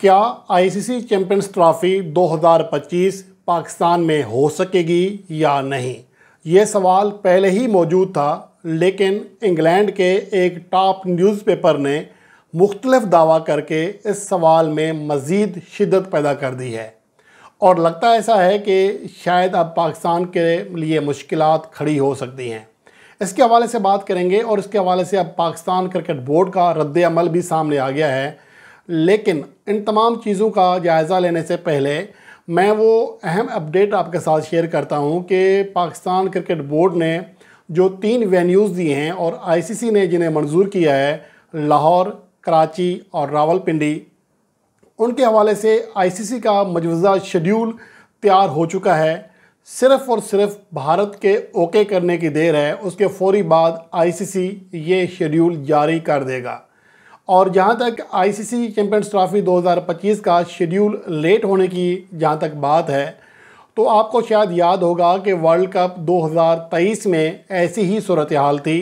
क्या ICC champions trophy 2025 Pakistan में हो सकेगी या नहीं ये सवाल पहले ही मौजूद था लेकिन इंग्लैंड के एक टॉप न्यूज़पेपर ने मुख्तलफ दावा करके इस सवाल में मज़ीद शिदत पैदा कर दी है और लगता ऐसा है कि शायद अब पाकिस्तान के लिए मुश्किल खड़ी हो सकती हैं इसके हवाले से बात करेंगे और इसके हवाले से अब पाकिस्तान क्रिकेट बोर्ड का रद्द अमल भी सामने आ गया है लेकिन इन तमाम चीज़ों का जायज़ा लेने से पहले मैं वो अहम अपडेट आपके साथ शेयर करता हूँ कि पाकिस्तान क्रिकेट बोर्ड ने जो तीन वेन्यूज़ दिए हैं और आईसीसी ने जिन्हें मंजूर किया है लाहौर कराची और रावलपिंडी उनके हवाले से आईसीसी का मजवज़ा शेड्यूल तैयार हो चुका है सिर्फ़ और सिर्फ भारत के ओके करने की देर है उसके फौरी बाद आईसीसी ये शेड्यूल जारी कर देगा और जहाँ तक आईसीसी चैंपियंस ट्रॉफी 2025 का शेड्यूल लेट होने की जहाँ तक बात है तो आपको शायद याद होगा कि वर्ल्ड कप 2023 में ऐसी ही सूरत हाल थी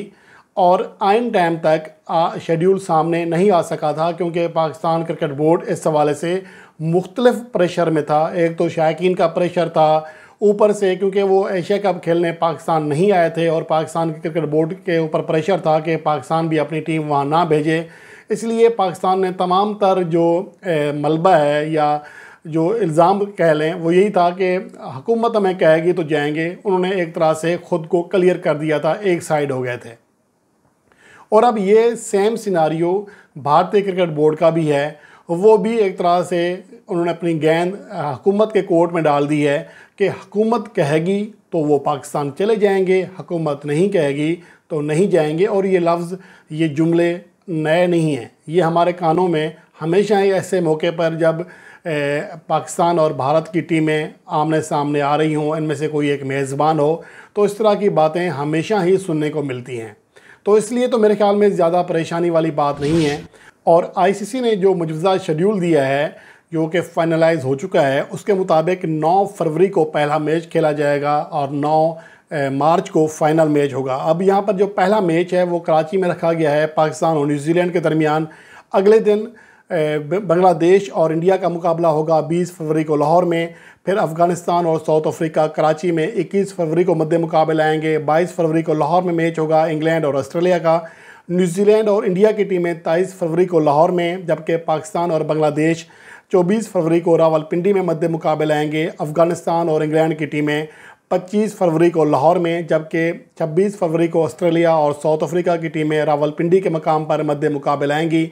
और आइन टाइम तक शेड्यूल सामने नहीं आ सका था क्योंकि पाकिस्तान क्रिकेट बोर्ड इस हवाले से मुख्तलफ़ प्रेशर में था एक तो शायकीन का प्रेशर था ऊपर से क्योंकि वो एशिया कप खेलने पाकिस्तान नहीं आए थे और पाकिस्तान के क्रिकेट बोर्ड के ऊपर प्रेशर था कि पाकिस्तान भी अपनी टीम वहाँ ना भेजे इसलिए पाकिस्तान ने तमाम तर जो मलबा है या जो इल्ज़ाम कह लें वो यही था कि हुकूमत हमें कहेगी तो जाएंगे उन्होंने एक तरह से ख़ुद को क्लियर कर दिया था एक साइड हो गए थे और अब ये सेम सिनारियो भारतीय क्रिकेट बोर्ड का भी है वो भी एक तरह से उन्होंने अपनी गेंद हुकूमत के कोर्ट में डाल दी है कि हुकूमत कहेगी तो वो पाकिस्तान चले जाएंगे हुकूमत नहीं कहेगी तो नहीं जाएंगे और ये लफ्ज़ ये जुमले नए नहीं हैं ये हमारे कानों में हमेशा ही ऐसे मौके पर जब पाकिस्तान और भारत की टीमें आमने सामने आ रही हों इनमें से कोई एक मेज़बान हो तो इस तरह की बातें हमेशा ही सुनने को मिलती हैं तो इसलिए तो मेरे ख्याल में ज़्यादा परेशानी वाली बात नहीं है और आईसीसी ने जो मुजवजा शेड्यूल दिया है जो कि फाइनलाइज हो चुका है उसके मुताबिक 9 फरवरी को पहला मैच खेला जाएगा और नौ मार्च को फाइनल मैच होगा अब यहाँ पर जो पहला मैच है वो कराची में रखा गया है पाकिस्तान और न्यूजीलैंड के दरमियान अगले दिन बांग्लादेश और इंडिया का मुकाबला होगा 20 फरवरी को लाहौर में फिर अफ़गानिस्तान और साउथ अफ्रीका कराची में 21 फरवरी को मध्य मुकाबले आएंगे 22 फरवरी को लाहौर में मैच होगा इंग्लैंड और ऑस्ट्रेलिया का न्यूजीलैंड और इंडिया की टीमें तेईस फरवरी को लाहौर में जबकि पाकिस्तान और बांग्लादेश 24 फरवरी को रावलपिंडी में मध्य मुकाबले आएंगे अफ़गानिस्तान और इंग्लैंड की टीमें 25 फरवरी को लाहौर में जबकि 26 फरवरी को ऑस्ट्रेलिया और साउथ अफ्रीका की टीमें रावलपिंडी के मकाम पर मध्य मुकाबले आएंगी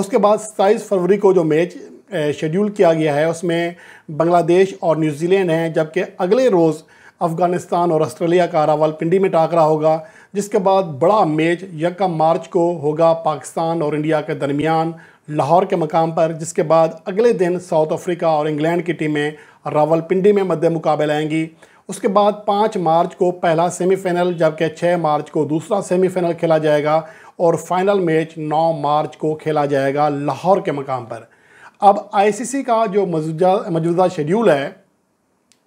उसके बाद सत्ताईस फरवरी को जो मैच शेड्यूल किया गया है उसमें बांग्लादेश और न्यूजीलैंड हैं जबकि अगले रोज़ अफ़गानिस्तान और ऑस्ट्रेलिया का रावलपिंडी में टाकरा होगा जिसके बाद बड़ा मैच यकम मार्च को होगा पाकिस्तान और इंडिया के दरमियान लाहौर के मकाम पर जिसके बाद अगले दिन साउथ अफ्रीका और इंग्लैंड की टीमें रावलपिंडी में मध्य मुकाबले आएंगी उसके बाद पाँच मार्च को पहला सेमीफाइनल जबकि छः मार्च को दूसरा सेमीफाइनल खेला जाएगा और फाइनल मैच नौ मार्च को खेला जाएगा लाहौर के मकाम पर अब आईसीसी का जो मौजूदा शेड्यूल है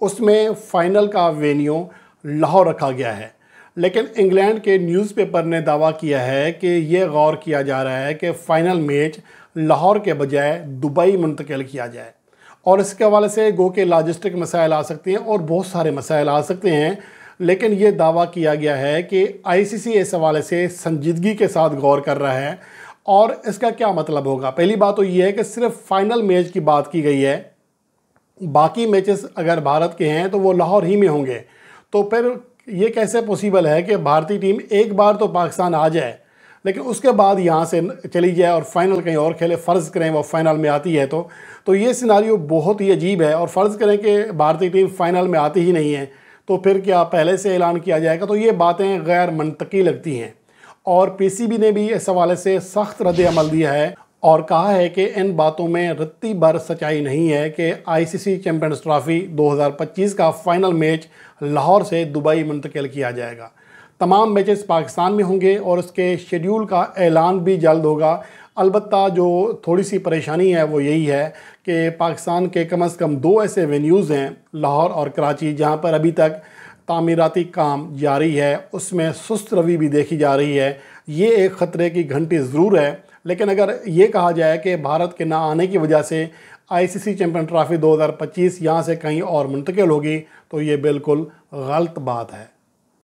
उसमें फ़ाइनल का वेन्यू लाहौर रखा गया है लेकिन इंग्लैंड के न्यूज़पेपर ने दावा किया है कि यह गौर किया जा रहा है कि फ़ाइनल मैच लाहौर के बजाय दुबई मुंतकिल किया जाए और इसके हवाले से गो के लॉजिस्टिक मसाइल आ सकते हैं और बहुत सारे मसाइल आ सकते हैं लेकिन ये दावा किया गया है कि आईसीसी इस हवाले से संजीदगी के साथ गौर कर रहा है और इसका क्या मतलब होगा पहली बात तो ये है कि सिर्फ फाइनल मैच की बात की गई है बाकी मैचेस अगर भारत के हैं तो वो लाहौर ही में होंगे तो फिर ये कैसे पॉसिबल है कि भारतीय टीम एक बार तो पाकिस्तान आ जाए लेकिन उसके बाद यहाँ से चली जाए और फाइनल कहीं और खेले फ़र्ज़ करें वो फाइनल में आती है तो तो ये सिनारी बहुत ही अजीब है और फ़र्ज़ करें कि भारतीय टीम फ़ाइनल में आती ही नहीं है तो फिर क्या पहले से ऐलान किया जाएगा तो ये बातें गैर मनतकी लगती हैं और पीसीबी ने भी इस हवाले से सख्त रद्द अमल दिया है और कहा है कि इन बातों में रत्ती भर सच्चाई नहीं है कि आईसीसी चैंपियंस ट्रॉफ़ी 2025 का फ़ाइनल मैच लाहौर से दुबई मुंतकिल किया जाएगा तमाम मैचेस पाकिस्तान में होंगे और उसके शेड्यूल का ऐलान भी जल्द होगा अलबत् जो थोड़ी सी परेशानी है वो यही है कि पाकिस्तान के कम अज़ कम दो ऐसे वेन्यूज़ हैं लाहौर और कराची जहाँ पर अभी तक तामीराती काम जारी है उसमें सुस्त रवि भी देखी जा रही है ये एक ख़तरे की घंटी ज़रूर है लेकिन अगर ये कहा जाए कि भारत के ना आने की वजह से आईसीसी चैंपियन ट्रॉफी 2025 यहाँ से कहीं और मुंतकिल होगी तो ये बिल्कुल गलत बात है